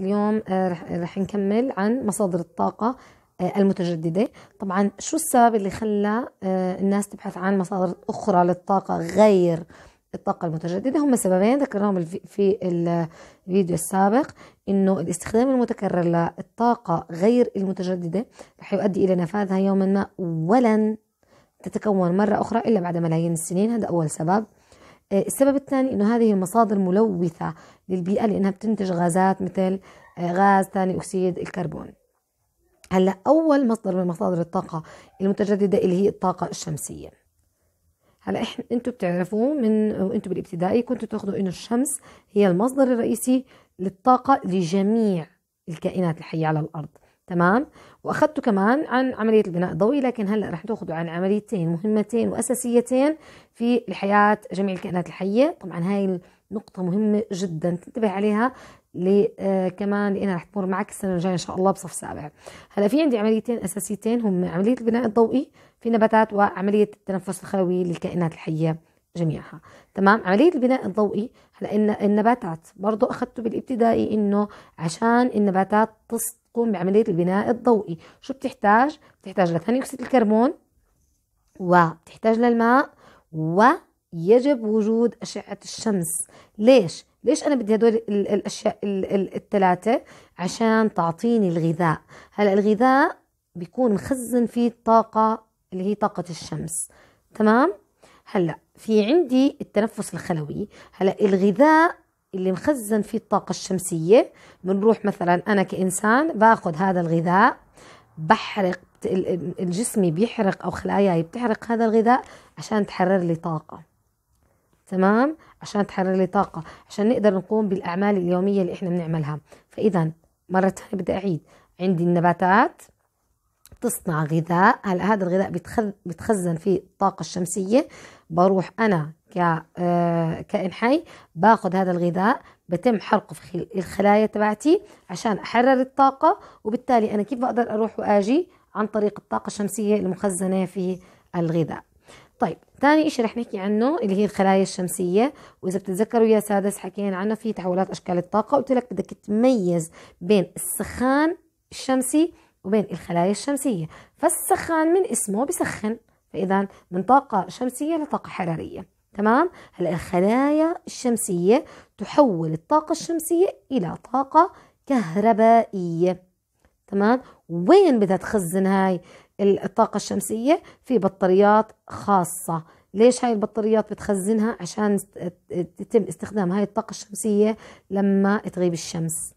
اليوم آه، رح نكمل عن مصادر الطاقة آه، المتجددة طبعا شو السبب اللي خلى آه، الناس تبحث عن مصادر أخرى للطاقة غير الطاقة المتجددة هم سببين ذكرناهم في الفيديو السابق انه الاستخدام المتكرر للطاقة غير المتجددة رح يؤدي الى نفاذها يوما ما ولن تتكون مرة اخرى الا بعد ملايين السنين هذا اول سبب آه، السبب الثاني انه هذه المصادر ملوثه للبيئه لانها بتنتج غازات مثل آه، غاز ثاني اكسيد الكربون هلا اول مصدر من مصادر الطاقه المتجدده اللي هي الطاقه الشمسيه هلا احنا انتم بتعرفوا من انتم بالابتدائي كنتوا تاخذوا انه الشمس هي المصدر الرئيسي للطاقه لجميع الكائنات الحيه على الارض تمام واخذته كمان عن عمليه البناء الضوئي لكن هلا رح تاخذوا عن عمليتين مهمتين واساسيتين في الحياه جميع الكائنات الحيه طبعا هاي نقطة مهمة جدا تنتبه عليها لي آه كمان لانها رح تمر معك السنة الجاية ان شاء الله بصف سابع. هلا في عندي عمليتين اساسيتين هم عملية البناء الضوئي في نباتات وعملية التنفس الخلوي للكائنات الحية جميعها تمام عملية البناء الضوئي هلا النباتات برضه اخذته بالابتدائي انه عشان النباتات تقوم بعملية البناء الضوئي شو بتحتاج؟ بتحتاج لثاني أكسيد الكربون وبتحتاج للماء ويجب وجود أشعة الشمس ليش؟ ليش أنا بدي هدول الأشياء الثلاثة؟ عشان تعطيني الغذاء هلأ الغذاء بيكون مخزن فيه الطاقة اللي هي طاقة الشمس تمام؟ هلأ في عندي التنفس الخلوي هلأ الغذاء اللي مخزن فيه الطاقة الشمسية بنروح مثلا أنا كإنسان باخذ هذا الغذاء بحرق جسمي بيحرق أو خلاياي بتحرق هذا الغذاء عشان تحرر لي طاقة تمام عشان تحرر لي طاقة عشان نقدر نقوم بالأعمال اليومية اللي إحنا بنعملها فإذا مرة ثانية بدي أعيد عندي النباتات تصنع غذاء هلا هذا الغذاء بتخزن فيه الطاقة الشمسية بروح أنا ك كائن حي باخذ هذا الغذاء بتم حرقه في الخلايا تبعتي عشان احرر الطاقه وبالتالي انا كيف بقدر اروح واجي عن طريق الطاقه الشمسيه المخزنه في الغذاء طيب ثاني شيء رح نحكي عنه اللي هي الخلايا الشمسية وإذا بتتذكروا يا سادس حكينا عنه في تحولات أشكال الطاقة قلت لك بدك تميز بين السخان الشمسي وبين الخلايا الشمسية فالسخان من اسمه بسخن فإذا من طاقة شمسية لطاقة حرارية تمام هلا الخلايا الشمسية تحول الطاقة الشمسية إلى طاقة كهربائية تمام وين بدها تخزن هاي الطاقة الشمسية في بطاريات خاصة ليش هاي البطاريات بتخزنها عشان يتم استخدام هاي الطاقة الشمسية لما تغيب الشمس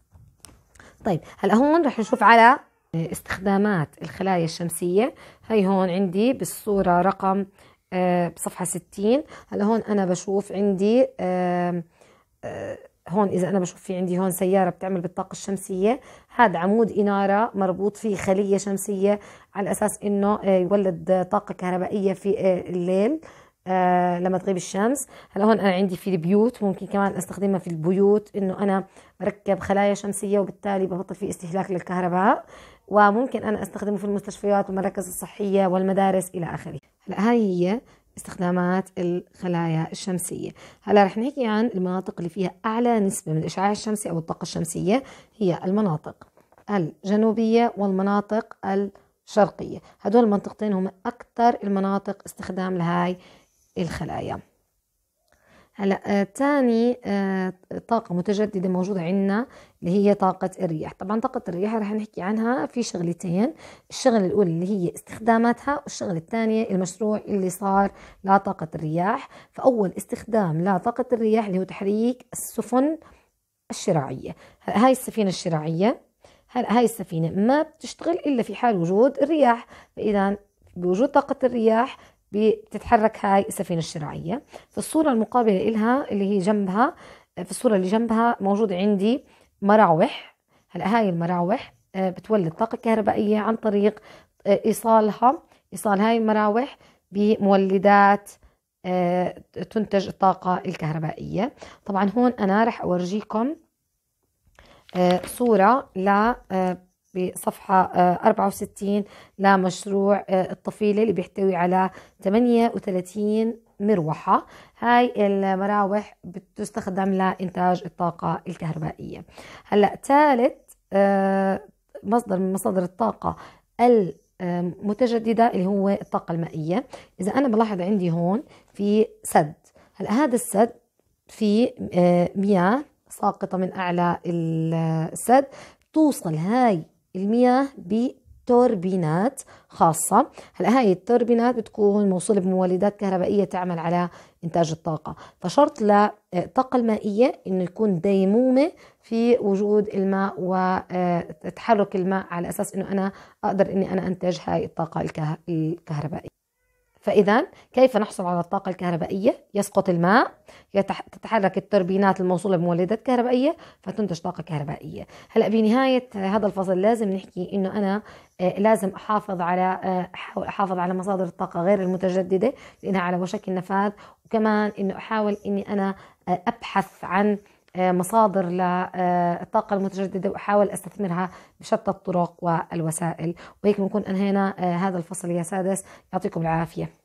طيب هلا هون رح نشوف على استخدامات الخلايا الشمسية هاي هون عندي بالصورة رقم آه، بصفحة 60 هلا هون أنا بشوف عندي آه، هون إذا أنا بشوف في عندي هون سيارة بتعمل بالطاقة الشمسية هذا عمود إنارة مربوط فيه خلية شمسية على أساس إنه آه، يولد طاقة كهربائية في الليل لما تغيب الشمس هلا هون انا عندي في البيوت ممكن كمان استخدمها في البيوت انه انا بركب خلايا شمسيه وبالتالي ببطل في استهلاك للكهرباء وممكن أنا أستخدمه في المستشفيات والمراكز الصحية والمدارس إلى آخره هلا هاي هي استخدامات الخلايا الشمسية هلا رح نحكي عن المناطق اللي فيها أعلى نسبة من الإشعاع الشمسي أو الطاقة الشمسية هي المناطق الجنوبية والمناطق الشرقية هدول المنطقتين هم أكثر المناطق استخدام لهاي الخلايا هلا آه، تاني آه، طاقة متجددة موجودة عندنا اللي هي طاقة الرياح طبعا طاقة الرياح رح نحكي عنها في شغلتين الشغلة الأولى اللي هي استخداماتها والشغلة الثانية المشروع اللي صار لطاقة الرياح فأول استخدام لطاقة الرياح اللي هو تحريك السفن الشراعية هاي السفينة الشراعية هلا هاي السفينة ما بتشتغل إلا في حال وجود الرياح فإذا بوجود طاقة الرياح بتتحرك هاي السفينة الشراعية في الصورة المقابلة إلها اللي هي جنبها في الصورة اللي جنبها موجود عندي مراوح هلا هاي المراوح آه، بتولد طاقة كهربائية عن طريق آه، إيصالها إيصال هاي المراوح بمولدات آه، تنتج الطاقة الكهربائية طبعا هون أنا رح أورجيكم صورة ل بصفحة 64 آه، لمشروع آه، الطفيلة اللي بيحتوي على 38 مروحة هاي المراوح بتستخدم لإنتاج الطاقة الكهربائية هلأ ثالث آه، مصدر من مصادر الطاقة المتجددة اللي هو الطاقة المائية إذا أنا بلاحظ عندي هون في سد هلأ هذا السد في مياه ساقطة من أعلى السد توصل هاي المياه بتوربينات خاصة هلا هاي التوربينات بتكون موصولة بمولدات كهربائية تعمل على إنتاج الطاقة فشرط للطاقة المائية إنه يكون ديمومة في وجود الماء وتحرك آه، الماء على أساس إنه أنا أقدر إني أنا أنتج هاي الطاقة الكهربائية فإذا كيف نحصل على الطاقة الكهربائية؟ يسقط الماء، تتحرك التوربينات الموصولة بمولدات كهربائية فتنتج طاقة كهربائية. هلا بنهاية هذا الفصل لازم نحكي إنه أنا آه، لازم أحافظ على آه، أحاول أحافظ على مصادر الطاقة غير المتجددة لأنها على وشك النفاذ، وكمان إنه أحاول إني أنا آه، أبحث عن آه، مصادر للطاقة آه، المتجددة وأحاول أستثمرها بشتى الطرق والوسائل وهيك بنكون أنهينا آه، هذا الفصل يا سادس يعطيكم العافية